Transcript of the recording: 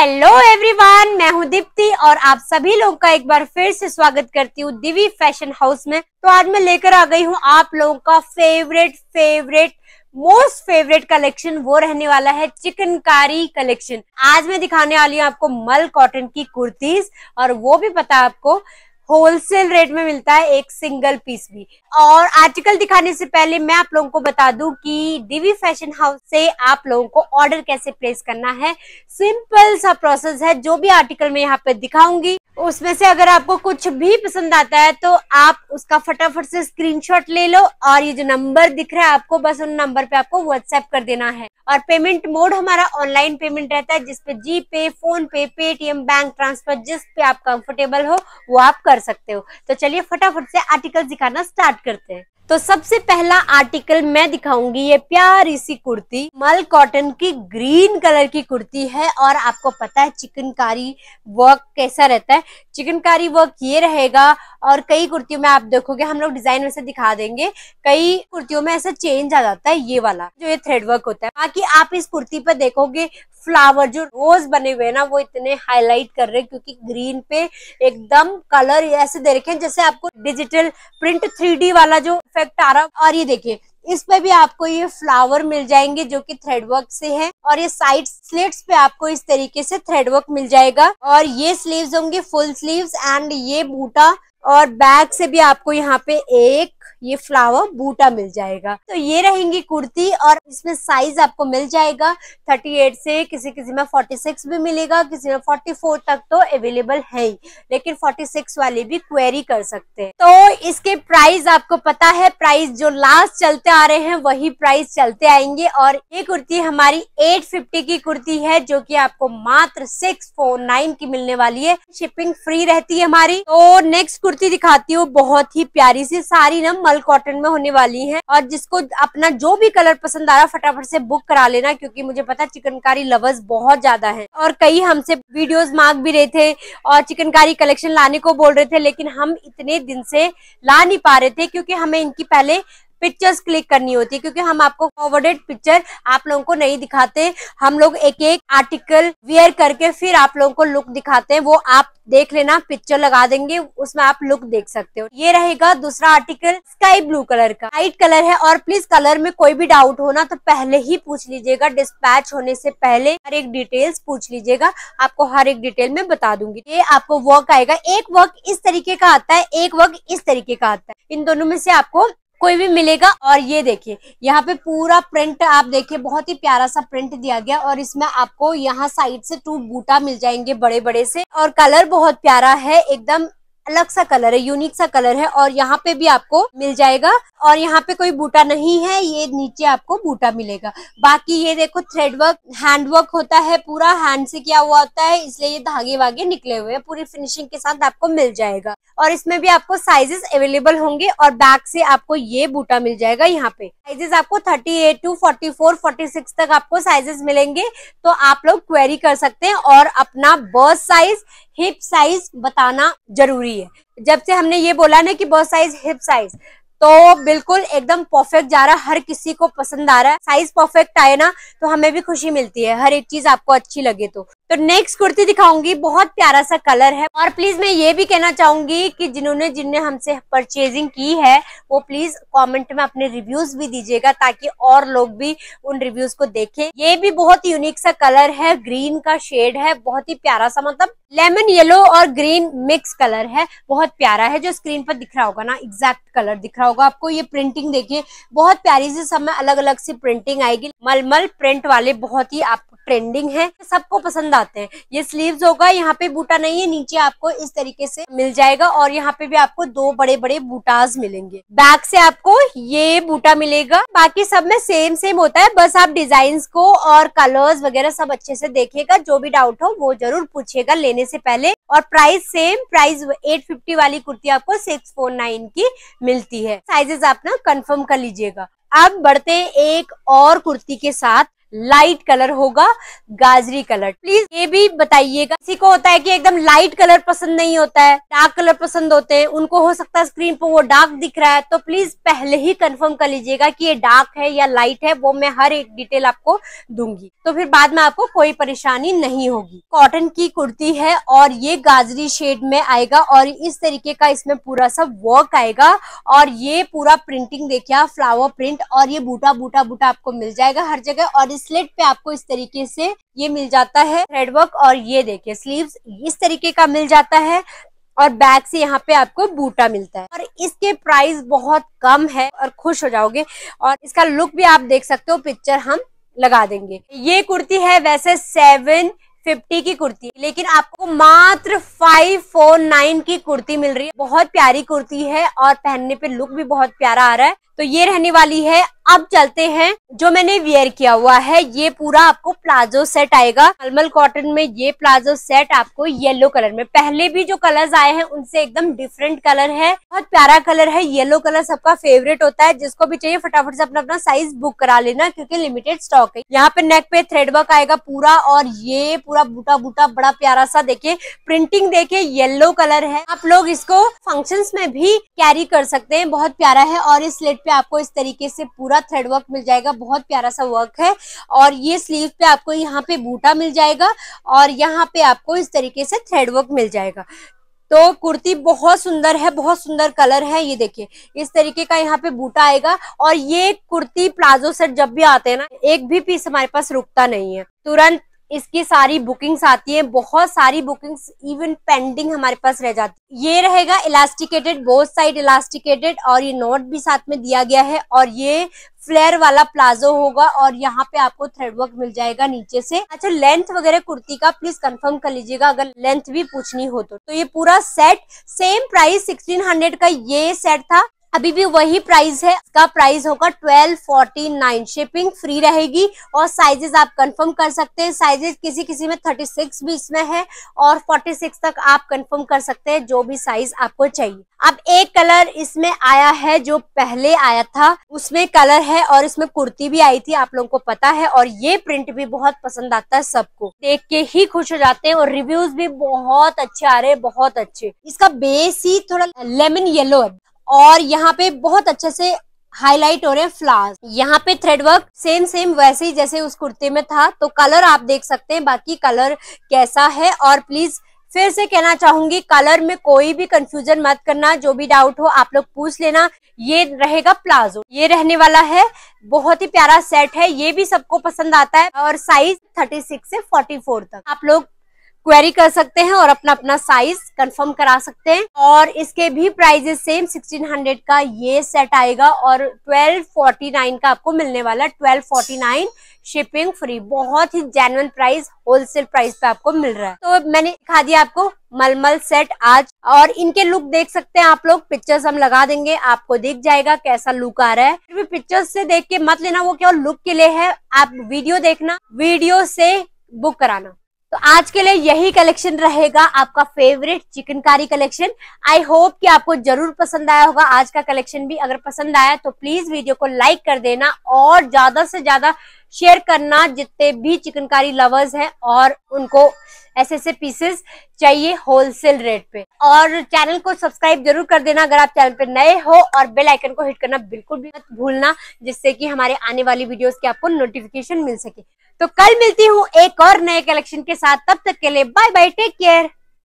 hello everyone मैं हूं दीप्ति और आप सभी लोग का एक बार फिर से स्वागत करती हूं दिवी फैशन हाउस में तो आज मैं लेकर आ गई हूं आप लोगों का favourite favourite most favourite collection वो रहने वाला है चिकनकारी कलेक्शन आज मैं दिखाने वाली हूँ आपको मल कॉटन की कुर्तीज और वो भी पता आपको होलसेल रेट में मिलता है एक सिंगल पीस भी और आर्टिकल दिखाने से पहले मैं आप लोगों को बता दूं कि डीवी फैशन हाउस से आप लोगों को ऑर्डर कैसे प्लेस करना है सिंपल सा प्रोसेस है जो भी आर्टिकल मैं यहाँ पे दिखाऊंगी उसमें से अगर आपको कुछ भी पसंद आता है तो आप उसका फटाफट से स्क्रीनशॉट ले लो और ये जो नंबर दिख रहा है आपको बस उन नंबर पे आपको व्हाट्सएप कर देना है और पेमेंट मोड हमारा ऑनलाइन पेमेंट रहता है जिसपे जी पे फोन पे पेटीएम बैंक ट्रांसफर जिस पे आप कंफर्टेबल हो वो आप कर सकते हो तो चलिए फटाफट से आर्टिकल दिखाना स्टार्ट करते हैं तो सबसे पहला आर्टिकल मैं दिखाऊंगी ये प्यारी सी कुर्ती मल कॉटन की ग्रीन कलर की कुर्ती है और आपको पता है चिकनकारी वर्क कैसा रहता है चिकनकारी वर्क ये रहेगा और कई कुर्तियों में आप देखोगे हम लोग डिजाइन वैसे दिखा देंगे कई कुर्तियों में ऐसा चेंज आ जाता है ये वाला जो ये थ्रेड वर्क होता है बाकी आप इस कुर्ती पर देखोगे फ्लावर जो रोज बने हुए हैं ना वो इतने हाईलाइट कर रहे हैं क्योंकि ग्रीन पे एकदम कलर ऐसे दे रखे हैं जैसे आपको डिजिटल प्रिंट थ्री वाला जो परफेक्ट आ रहा और ये देखिए पे भी आपको ये फ्लावर मिल जाएंगे जो कि थ्रेड वर्क से है और ये साइड स्लेट्स पे आपको इस तरीके से थ्रेड वर्क मिल जाएगा और ये स्लीव्स होंगे फुल स्लीव्स एंड ये बूटा और बैक से भी आपको यहाँ पे एक ये फ्लावर बूटा मिल जाएगा तो ये रहेंगी कुर्ती और इसमें साइज आपको मिल जाएगा 38 से किसी किसी में 46 भी मिलेगा किसी में 44 तक तो अवेलेबल है ही लेकिन 46 वाले भी क्वेरी कर सकते हैं तो इसके प्राइस आपको पता है प्राइस जो लास्ट चलते आ रहे हैं वही प्राइस चलते आएंगे और ये कुर्ती हमारी एट की कुर्ती है जो की आपको मात्र सिक्स की मिलने वाली है शिपिंग फ्री रहती है हमारी तो नेक्स्ट कुर्ती दिखाती हूँ बहुत ही प्यारी सी सारी ना मल कॉटन में होने वाली है और जिसको अपना जो भी कलर पसंद आ रहा फटाफट से बुक करा लेना क्योंकि मुझे पता चिकनकारी लवर्स बहुत ज्यादा है और कई हमसे वीडियोस मांग भी रहे थे और चिकनकारी कलेक्शन लाने को बोल रहे थे लेकिन हम इतने दिन से ला नहीं पा रहे थे क्योंकि हमें इनकी पहले पिक्चर्स क्लिक करनी होती है क्योंकि हम आपको फॉरवर्डेड पिक्चर आप लोगों को नहीं दिखाते हम लोग एक एक आर्टिकल वेयर करके फिर आप लोगों को लुक दिखाते हैं वो आप देख लेना पिक्चर लगा देंगे उसमें आप लुक देख सकते हो ये रहेगा दूसरा आर्टिकल स्काई ब्लू कलर का वाइट कलर है और प्लीज कलर में कोई भी डाउट होना तो पहले ही पूछ लीजिएगा डिस्पैच होने से पहले हर एक डिटेल्स पूछ लीजिएगा आपको हर एक डिटेल में बता दूंगी ये आपको वर्क आएगा एक वर्क इस तरीके का आता है एक वर्क इस तरीके का आता है इन दोनों में से आपको कोई भी मिलेगा और ये देखिए यहाँ पे पूरा प्रिंट आप देखिए बहुत ही प्यारा सा प्रिंट दिया गया और इसमें आपको यहाँ साइड से टू बूटा मिल जाएंगे बड़े बड़े से और कलर बहुत प्यारा है एकदम अलग सा कलर है यूनिक सा कलर है और यहाँ पे भी आपको मिल जाएगा और यहाँ पे कोई बूटा नहीं है ये नीचे आपको बूटा मिलेगा बाकी ये देखो थ्रेड वर्क हैंड वर्क होता है पूरा हैंड से किया हुआ होता है इसलिए ये धागे वागे निकले हुए हैं पूरी फिनिशिंग के साथ आपको मिल जाएगा और इसमें भी आपको साइजेस अवेलेबल होंगे और बैक से आपको ये बूटा मिल जाएगा यहाँ पे साइजेस आपको thirty eight to forty four forty six तक आपको साइजेस मिलेंगे तो आप लोग क्वेरी कर सकते हैं और अपना बर्थ साइज हिप साइज बताना जरूरी है जब से हमने ये बोला ना कि बहुत साइज हिप साइज तो बिल्कुल एकदम परफेक्ट जा रहा हर किसी को पसंद आ रहा है साइज परफेक्ट आए ना तो हमें भी खुशी मिलती है हर एक चीज आपको अच्छी लगे तो तो नेक्स्ट कुर्ती दिखाऊंगी बहुत प्यारा सा कलर है और प्लीज मैं ये भी कहना चाहूंगी कि जिन्होंने जिनने हमसे परचेजिंग की है वो प्लीज कमेंट में अपने रिव्यूज भी दीजिएगा ताकि और लोग भी उन रिव्यूज को देखें ये भी बहुत यूनिक सा कलर है ग्रीन का शेड है बहुत ही प्यारा सा मतलब लेमन येलो और ग्रीन मिक्स कलर है बहुत प्यारा है जो स्क्रीन पर दिख रहा होगा ना एग्जैक्ट कलर दिख रहा होगा आपको ये प्रिंटिंग देखिए बहुत प्यारी से सब में अलग अलग सी प्रिंटिंग आएगी मलमल प्रिंट वाले बहुत ही आप ट्रेंडिंग है सबको पसंद आते हैं ये स्लीव्स होगा यहाँ पे बूटा नहीं है नीचे आपको इस तरीके से मिल जाएगा और यहाँ पे भी आपको दो बड़े बड़े बूटाज मिलेंगे बैक से आपको ये बूटा मिलेगा बाकी सब में सेम सेम होता है बस आप डिजाइन को और कलर्स वगैरह सब अच्छे से देखेगा जो भी डाउट हो वो जरूर पूछेगा लेने से पहले और प्राइस सेम प्राइस 850 वाली कुर्ती आपको 649 की मिलती है साइजेस आप ना कंफर्म कर लीजिएगा अब बढ़ते एक और कुर्ती के साथ लाइट कलर होगा गाजरी कलर प्लीज ये भी बताइएगा किसी को होता है कि एकदम लाइट कलर पसंद नहीं होता है डार्क कलर पसंद होते हैं उनको हो सकता है स्क्रीन पर वो डार्क दिख रहा है तो प्लीज पहले ही कंफर्म कर लीजिएगा कि ये डार्क है या लाइट है वो मैं हर एक डिटेल आपको दूंगी तो फिर बाद में आपको कोई परेशानी नहीं होगी कॉटन की कुर्ती है और ये गाजरी शेड में आएगा और इस तरीके का इसमें पूरा सब वर्क आएगा और ये पूरा प्रिंटिंग देखिए फ्लावर प्रिंट और ये बूटा बूटा बूटा आपको मिल जाएगा हर जगह और इस ब्रेसलेट पे आपको इस तरीके से ये मिल जाता है थ्रेडवर्क और ये देखिए स्लीव्स इस तरीके का मिल जाता है और बैक से यहाँ पे आपको बूटा मिलता है और इसके प्राइस बहुत कम है और खुश हो जाओगे और इसका लुक भी आप देख सकते हो पिक्चर हम लगा देंगे ये कुर्ती है वैसे सेवन फिफ्टी की कुर्ती लेकिन आपको मात्र फाइव फोर नाइन की कुर्ती मिल रही है बहुत प्यारी कुर्ती है और पहनने पे लुक भी बहुत प्यारा आ रहा है तो ये रहने वाली है अब चलते हैं जो मैंने वेयर किया हुआ है ये पूरा आपको प्लाजो सेट आएगा नॉर्मल कॉटन में ये प्लाजो सेट आपको येलो कलर में पहले भी जो कलर्स आए हैं उनसे एकदम डिफरेंट कलर है बहुत प्यारा कलर है येलो कलर सबका फेवरेट होता है जिसको भी चाहिए फटाफट से अपना अपना साइज बुक करा लेना क्योंकि लिमिटेड स्टॉक है यहाँ पे नेक पे थ्रेड वर्क आएगा पूरा और ये पूरा पूरा बूटा बूटा बड़ा प्यारा सा देखिए प्रिंटिंग देखिए येलो कलर है आप लोग इसको फंक्शंस में भी कैरी कर सकते हैं बहुत प्यारा है और इस स्लेट पे आपको इस तरीके से पूरा थ्रेड वर्क मिल जाएगा बहुत प्यारा सा वर्क है और ये स्लीव पे आपको यहाँ पे बूटा मिल जाएगा और यहाँ पे आपको इस तरीके से थ्रेड वर्क मिल जाएगा तो कुर्ती बहुत सुंदर है बहुत सुंदर कलर है ये देखिए इस तरीके का यहाँ पे बूटा आएगा और ये कुर्ती प्लाजो सेट जब भी आते हैं ना एक भी पीस हमारे पास रुकता नहीं है तुरंत इसकी सारी बुकिंग्स आती है बहुत सारी बुकिंग्स इवन पेंडिंग हमारे पास रह जाती है ये रहेगा इलास्टिकेटेड बोथ साइड इलास्टिकेटेड और ये नोट भी साथ में दिया गया है और ये फ्लेयर वाला प्लाजो होगा और यहाँ पे आपको थ्रेड वर्क मिल जाएगा नीचे से अच्छा लेंथ वगैरह कुर्ती का प्लीज कंफर्म कर लीजिएगा अगर लेंथ भी पूछनी हो तो, तो ये पूरा सेट सेम प्राइस 1600 का ये सेट था अभी भी वही प्राइस है इसका प्राइस होगा twelve forty nine shipping free रहेगी और साइजेस आप कंफर्म कर सकते हैं साइजेस किसी किसी में थर्टी सिक्स भी इसमें है और फोर्टी सिक्स तक आप कंफर्म कर सकते हैं जो भी साइज आपको चाहिए अब एक कलर इसमें आया है जो पहले आया था उसमें कलर है और इसमें कुर्ती भी आई थी आप लोगों को पता है और ये प्रिंट भी बहुत पसंद आता है सबको देख के ही खुश हो जाते हैं और रिव्यूज भी बहुत अच्छे आ रहे हैं बहुत अच्छे इसका बेस ही थोड़ा लेमन येलो है और यहाँ पे बहुत अच्छे से हाईलाइट हो रहे हैं फ्लावर्स यहाँ पे थ्रेड वर्क सेम सेम वैसे ही जैसे उस कुर्ते में था तो कलर आप देख सकते हैं बाकी कलर कैसा है और प्लीज फिर से कहना चाहूंगी कलर में कोई भी कंफ्यूजन मत करना जो भी डाउट हो आप लोग पूछ लेना ये रहेगा प्लाजो ये रहने वाला है बहुत ही प्यारा सेट है ये भी सबको पसंद आता है और साइज 36 से 44 तक आप लोग क्वेरी कर सकते हैं और अपना अपना साइज कंफर्म करा सकते हैं और इसके भी प्राइजेस सेम 1600 का ये सेट आएगा और 1249 का आपको मिलने वाला 1249 शिपिंग फ्री बहुत ही जेनुअन प्राइस होलसेल प्राइस पे आपको मिल रहा है तो मैंने दिखा दिया आपको मलमल सेट आज और इनके लुक देख सकते हैं आप लोग पिक्चर्स हम लगा देंगे आपको दिख जाएगा कैसा लुक आ रहा है फिर पिक्चर्स से देख के मत लेना वो केवल लुक के लिए है आप वीडियो देखना वीडियो से बुक कराना तो आज के लिए यही कलेक्शन रहेगा आपका favourite chikankari collection I hope कि आपको जरूर पसंद आया होगा आज का कलेक्शन भी अगर पसंद आया तो प्लीज वीडियो को लाइक कर देना और ज्यादा से ज्यादा शेयर करना जितने भी चिकनकारी लवर्स हैं और उनको ऐसे ऐसे पीसेस चाहिए होलसेल रेट पे और चैनल को सब्सक्राइब जरूर कर देना अगर आप चैनल पे नए हो और बेल आइकन को हिट करना बिल्कुल भी मत भूलना जिससे कि हमारे आने वाली वीडियोस की आपको नोटिफिकेशन मिल सके तो कल मिलती हूँ एक और नए कलेक्शन के साथ तब तक के लिए बाय बाय टेक केयर